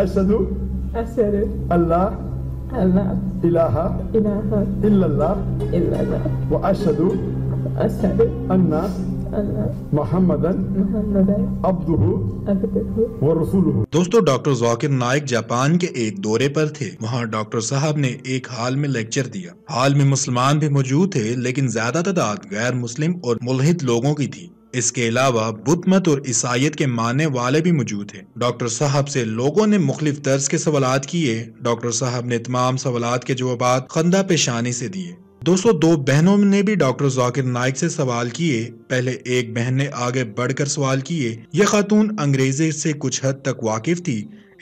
अशदु अशदु अल्लाह अल्लाह इलाहा इलाहा इल्लल्लाह इल्लल्लाह व अशदु अशदु अन्ना दोस्तों डॉक्टर जाकिर नायक जापान के एक दौरे पर थे वहाँ डॉक्टर साहब ने एक हाल में लेक्चर दिया हाल में मुसलमान भी मौजूद थे लेकिन ज्यादा तादाद गैर मुस्लिम और मुलहिद लोगों की थी इसके अलावा बुद्ध मत और ईसाइत के मानने वाले भी मौजूद थे डॉक्टर साहब से लोगों ने मुख्तफ तर्ज के सवाल किए डॉक्टर साहब ने तमाम सवाल के जवाब खंदा पेशानी से दिए 202 बहनों ने भी डॉक्टर जाकिर नाइक से सवाल किए पहले एक बहन ने आगे बढ़कर सवाल किए यह खातून अंग्रेजी से कुछ हद तक वाकिफ थी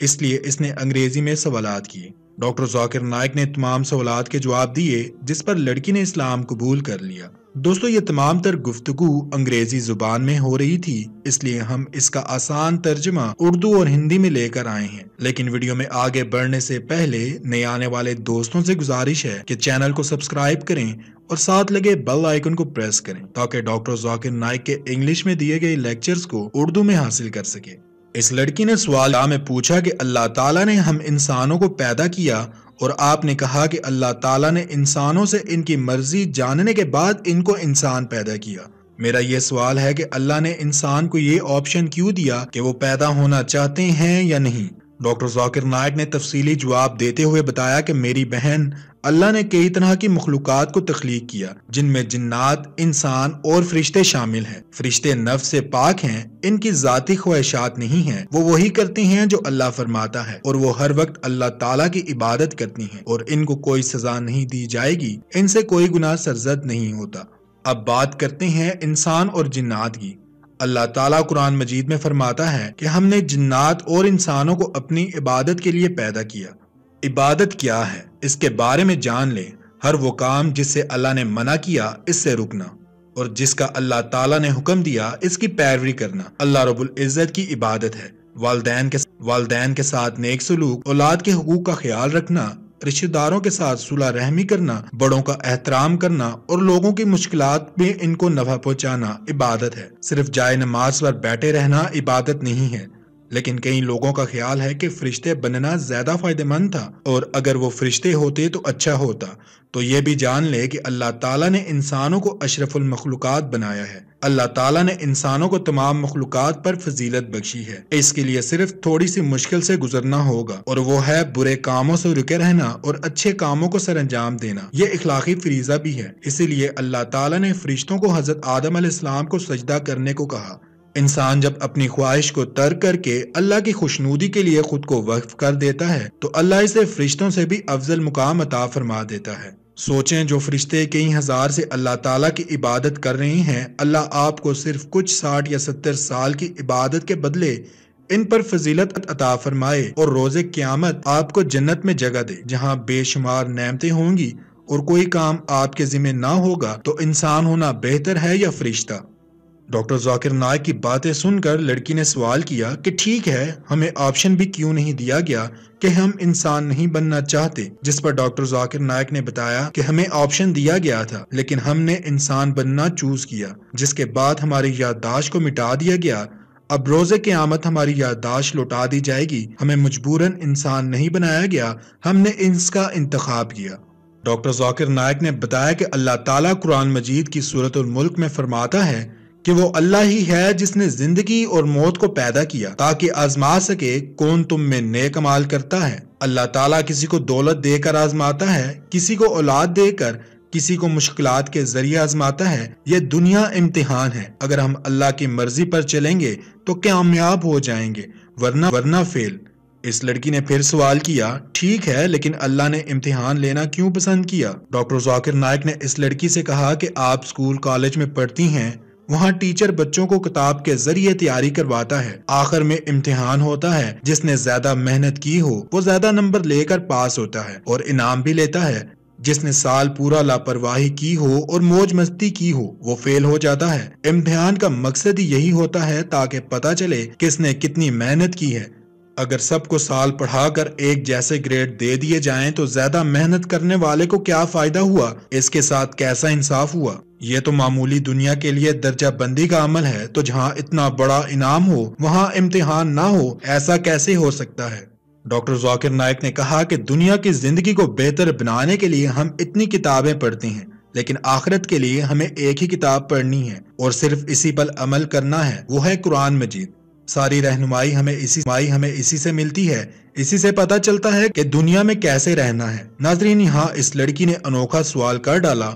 इसलिए इसने अंग्रेजी में सवाल किए डॉक्टर जाकिर नाइक ने तमाम सवाल के जवाब दिए जिस पर लड़की ने इस्लाम कबूल कर लिया दोस्तों ये तमाम तर गुफ्तु अंग्रेजी जुबान में हो रही थी इसलिए हम इसका आसान तर्जमा उर्दू और हिंदी में लेकर आए हैं लेकिन वीडियो में आगे बढ़ने से पहले नए आने वाले दोस्तों से गुजारिश है कि चैनल को सब्सक्राइब करें और साथ लगे बेल आइकन को प्रेस करें ताकि डॉक्टर जाकिर नाइक के इंग्लिश में दिए गए लेक्चर्स को उर्दू में हासिल कर सके इस लड़की ने सवाल में पूछा कि अल्लाह ताला ने हम इंसानों को पैदा किया और आपने कहा कि अल्लाह ताला ने इंसानों से इनकी मर्जी जानने के बाद इनको इंसान पैदा किया मेरा ये सवाल है कि अल्लाह ने इंसान को ये ऑप्शन क्यों दिया कि वो पैदा होना चाहते हैं या नहीं डॉक्टर जाकिर नायक ने तफसीली जवाब देते हुए बताया कि मेरी बहन अल्लाह ने कई तरह की मखलूक को तख्लीक किया जिनमें जन्नात इंसान और फरिश्ते शामिल हैं फरिश्ते नफ से पाक हैं इनकी जाती ख्वाहिशात नहीं हैं वो वही करती हैं जो अल्लाह फरमाता है और वो हर वक्त अल्लाह ताला की इबादत करती हैं और इनको कोई सजा नहीं दी जाएगी इनसे कोई गुना सरजद नहीं होता अब बात करते हैं इंसान और जिन्नात की अल्लाह ताला कुरान मजीद में फरमाता है कि हमने जन्नात और इंसानों को अपनी इबादत के लिए पैदा किया इबादत क्या है इसके बारे में जान ले हर वो काम जिससे अल्लाह ने मना किया इससे रुकना और जिसका अल्लाह ताला ने हुक्म दिया इसकी पैरवी करना अल्लाह रबुल इज़्ज़त की इबादत है वालदेन के वालदेन के साथ नेक सलूक औलाद के हकूक का ख्याल रखना रिश्तेदारों के साथ सुलह रहमी करना बड़ों का एहतराम करना और लोगों की मुश्किल में इनको नफा पहुँचाना इबादत है सिर्फ जाए नमाज पर बैठे रहना इबादत नहीं है लेकिन कई लोगों का ख्याल है कि फरिश्ते बनना ज्यादा फायदेमंद था और अगर वो फरिश्ते होते तो अच्छा होता तो ये भी जान ले कि अल्लाह ताला ने इंसानों को अशरफुल बनाया है अल्लाह ताला ने इंसानों को तमाम मखलूक पर फजीलत बख्शी है इसके लिए सिर्फ थोड़ी सी मुश्किल से गुजरना होगा और वो है बुरे कामों से रुके रहना और अच्छे कामों को सर अंजाम देना ये इखलाकी फरीजा भी है इसीलिए अल्लाह तला ने फरिश्तों को हजरत आदम आदम को सजदा करने को कहा इंसान जब अपनी ख्वाहिश को तर्क करके अल्लाह की खुशनूदी के लिए खुद को वक्फ कर देता है तो अल्लाह इसे फरिश्तों से भी अफजल मुकाम अता फरमा देता है सोचें जो फरिश्ते कई हज़ार से अल्लाह ताला की इबादत कर रहे हैं अल्लाह आपको सिर्फ कुछ साठ या सत्तर साल की इबादत के बदले इन पर फजीलत अता फरमाए और रोज़ क्यामत आपको जन्नत में जगह दे जहाँ बेशुमार नमतें होंगी और कोई काम आपके ज़िम्मे ना होगा तो इंसान होना बेहतर है या फरिश्ता डॉक्टर जाकिर नायक की बातें सुनकर लड़की ने सवाल किया कि ठीक है हमें ऑप्शन भी क्यों नहीं दिया गया कि हम इंसान नहीं बनना चाहते जिस पर डॉक्टर जाकिर नायक ने बताया कि हमें ऑप्शन दिया गया था लेकिन हमने इंसान बनना चूज किया जिसके बाद हमारी याददाश्त को मिटा दिया गया अब रोज़े के आमद हमारी याददाश्त लौटा दी जाएगी हमें मजबूरन इंसान नहीं बनाया गया हमने इसका इंतखाब किया डॉक्टर जाकिर नायक ने बताया कि अल्लाह ताला कुरान मजीद की सूरत मुल्क में फरमाता है कि वो अल्लाह ही है जिसने जिंदगी और मौत को पैदा किया ताकि आजमा सके कौन तुम में नेक कमाल करता है अल्लाह ताला किसी को दौलत देकर आजमाता है किसी को औलाद देकर किसी को मुश्किल के जरिए आजमाता है यह दुनिया इम्तिहान है अगर हम अल्लाह की मर्जी पर चलेंगे तो कामयाब हो जाएंगे वरना वरना फेल इस लड़की ने फिर सवाल किया ठीक है लेकिन अल्लाह ने इम्तिहान लेना क्यों पसंद किया डॉक्टर जाकिर नायक ने इस लड़की से कहा कि आप स्कूल कॉलेज में पढ़ती हैं वहाँ टीचर बच्चों को किताब के जरिए तैयारी करवाता है आखिर में इम्तिहान होता है जिसने ज्यादा मेहनत की हो वो ज्यादा नंबर लेकर पास होता है और इनाम भी लेता है जिसने साल पूरा लापरवाही की हो और मौज मस्ती की हो वो फेल हो जाता है इम्तिहान का मकसद ही यही होता है ताकि पता चले किसने कितनी मेहनत की है अगर सबको साल पढ़ाकर एक जैसे ग्रेड दे दिए जाएं तो ज्यादा मेहनत करने वाले को क्या फायदा हुआ इसके साथ कैसा इंसाफ हुआ ये तो मामूली दुनिया के लिए दर्जा बंदी का अमल है तो जहाँ इतना बड़ा इनाम हो वहाँ इम्तिहान ना हो ऐसा कैसे हो सकता है डॉक्टर जाकिर नायक ने कहा कि दुनिया की जिंदगी को बेहतर बनाने के लिए हम इतनी किताबें पढ़ते हैं लेकिन आखिरत के लिए हमें एक ही किताब पढ़नी है और सिर्फ इसी पर अमल करना है वो है कुरान मजीद सारी रहनुमाई हमें इसी माई हमें इसी से मिलती है इसी से पता चलता है कि दुनिया में कैसे रहना है नाजरीन यहाँ इस लड़की ने अनोखा सवाल कर डाला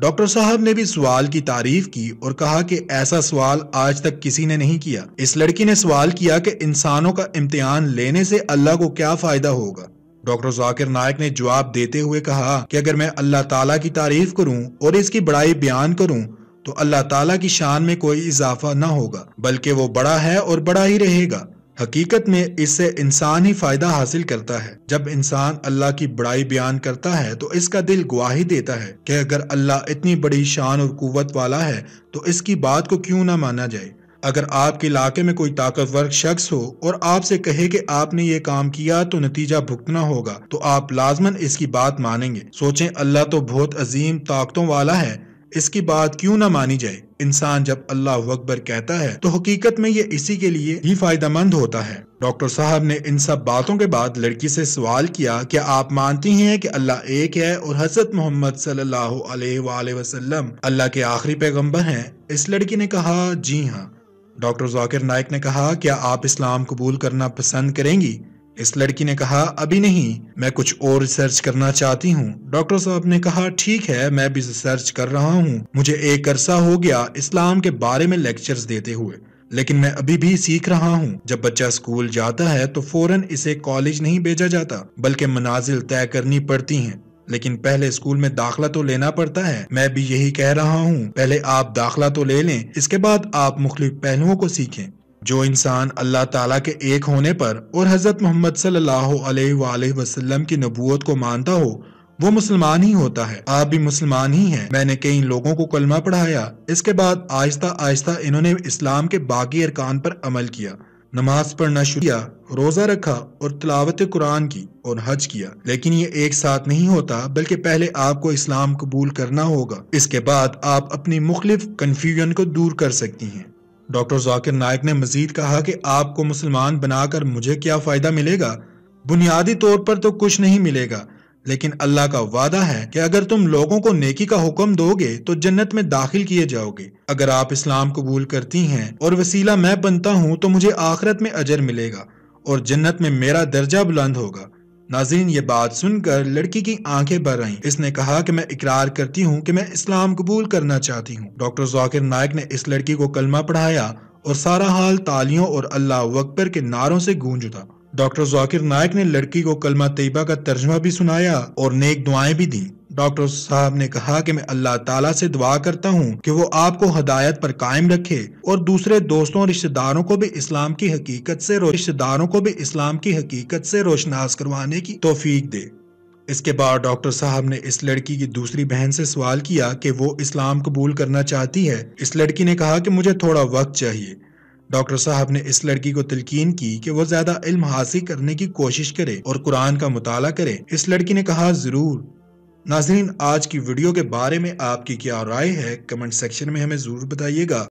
डॉक्टर साहब ने भी सवाल की तारीफ की और कहा कि ऐसा सवाल आज तक किसी ने नहीं किया इस लड़की ने सवाल किया कि इंसानों का इम्तिहान लेने से अल्लाह को क्या फायदा होगा डॉक्टर जाकिर नायक ने जवाब देते हुए कहा कि अगर मैं अल्लाह ताला की तारीफ करूं और इसकी बड़ाई बयान करूं तो अल्लाह ताला की शान में कोई इजाफा ना होगा बल्कि वो बड़ा है और बड़ा ही रहेगा हकीकत में इससे इंसान ही फायदा हासिल करता है जब इंसान अल्लाह की बड़ाई बयान करता है तो इसका दिल गवाही देता है कि अगर अल्लाह इतनी बड़ी शान और कुत वाला है तो इसकी बात को क्यों ना माना जाए अगर आपके इलाके में कोई ताकतवर शख्स हो और आपसे कहे कि आपने ये काम किया तो नतीजा भुगतना होगा तो आप लाजमन इसकी बात मानेंगे सोचें अल्लाह तो बहुत अजीम ताकतों वाला है इसकी बात क्यों ना मानी जाए इंसान जब अल्लाह अकबर कहता है तो हकीकत में ये इसी के लिए ही फायदा मंद होता है डॉक्टर साहब ने इन सब बातों के बाद लड़की से सवाल किया क्या आप मानती हैं कि अल्लाह एक है और हजरत मोहम्मद सल्लल्लाहु अलैहि वसल्लम अल्लाह के आखिरी पैगंबर हैं इस लड़की ने कहा जी हाँ डॉक्टर जाकिर नायक ने कहा क्या आप इस्लाम कबूल करना पसंद करेंगी इस लड़की ने कहा अभी नहीं मैं कुछ और रिसर्च करना चाहती हूँ डॉक्टर साहब ने कहा ठीक है मैं भी रिसर्च कर रहा हूँ मुझे एक अरसा हो गया इस्लाम के बारे में लेक्चर्स देते हुए लेकिन मैं अभी भी सीख रहा हूँ जब बच्चा स्कूल जाता है तो फौरन इसे कॉलेज नहीं भेजा जाता बल्कि मनाजिल तय करनी पड़ती हैं लेकिन पहले स्कूल में दाखला तो लेना पड़ता है मैं भी यही कह रहा हूँ पहले आप दाखला तो ले लें इसके बाद आप मुख्तु पहलुओं को सीखें जो इंसान अल्लाह ताला के एक होने पर और हज़रत मोहम्मद सल्लल्लाहु अलैहि वसल्लम की नबूत को मानता हो वो मुसलमान ही होता है आप भी मुसलमान ही हैं मैंने कई लोगों को कलमा पढ़ाया इसके बाद आहिस्ता आहिस्ता इन्होंने इस्लाम के बाकी अरकान पर अमल किया नमाज पढ़ना शुरू किया रोज़ा रखा और तलावत कुरान की और हज किया लेकिन ये एक साथ नहीं होता बल्कि पहले आपको इस्लाम कबूल करना होगा इसके बाद आप अपनी मुख्तफ कन्फ्यूजन को दूर कर सकती हैं डॉक्टर जाकिर नायक ने मजीद कहा कि आपको मुसलमान बनाकर मुझे क्या फ़ायदा मिलेगा बुनियादी तौर पर तो कुछ नहीं मिलेगा लेकिन अल्लाह का वादा है कि अगर तुम लोगों को नेकी का हुक्म दोगे तो जन्नत में दाखिल किए जाओगे अगर आप इस्लाम कबूल करती हैं और वसीला मैं बनता हूँ तो मुझे आखिरत में अजर मिलेगा और जन्नत में मेरा दर्जा बुलंद होगा नाजीन ये बात सुनकर लड़की की आंखें भर रही इसने कहा कि मैं इकरार करती हूँ कि मैं इस्लाम कबूल करना चाहती हूँ डॉक्टर जाकिर नायक ने इस लड़की को कलमा पढ़ाया और सारा हाल तालियों और अल्लाह अकबर के नारों से गूंज उठा डॉक्टर जाकिर नायक ने लड़की को कलमा तैयबा का तर्जमा भी सुनाया और नेक दुआएं भी दी डॉक्टर साहब ने कहा कि मैं अल्लाह ताला से दुआ करता हूँ कि वो आपको हदायत पर कायम रखे और दूसरे दोस्तों रिश्तेदारों को भी इस्लाम की हकीकत से रिश्तेदारों को भी इस्लाम की हकीकत से रोशनास करवाने की तोफीक दे इसके बाद डॉक्टर साहब ने इस लड़की की दूसरी बहन से सवाल किया कि वो इस्लाम कबूल करना चाहती है इस लड़की ने कहा कि मुझे थोड़ा वक्त चाहिए डॉक्टर साहब ने इस लड़की को तलकिन की कि वो ज्यादा इल्म हासिल करने की कोशिश करे और कुरान का मुताला करे इस लड़की ने कहा जरूर नाजरीन आज की वीडियो के बारे में आपकी क्या राय है कमेंट सेक्शन में हमें ज़रूर बताइएगा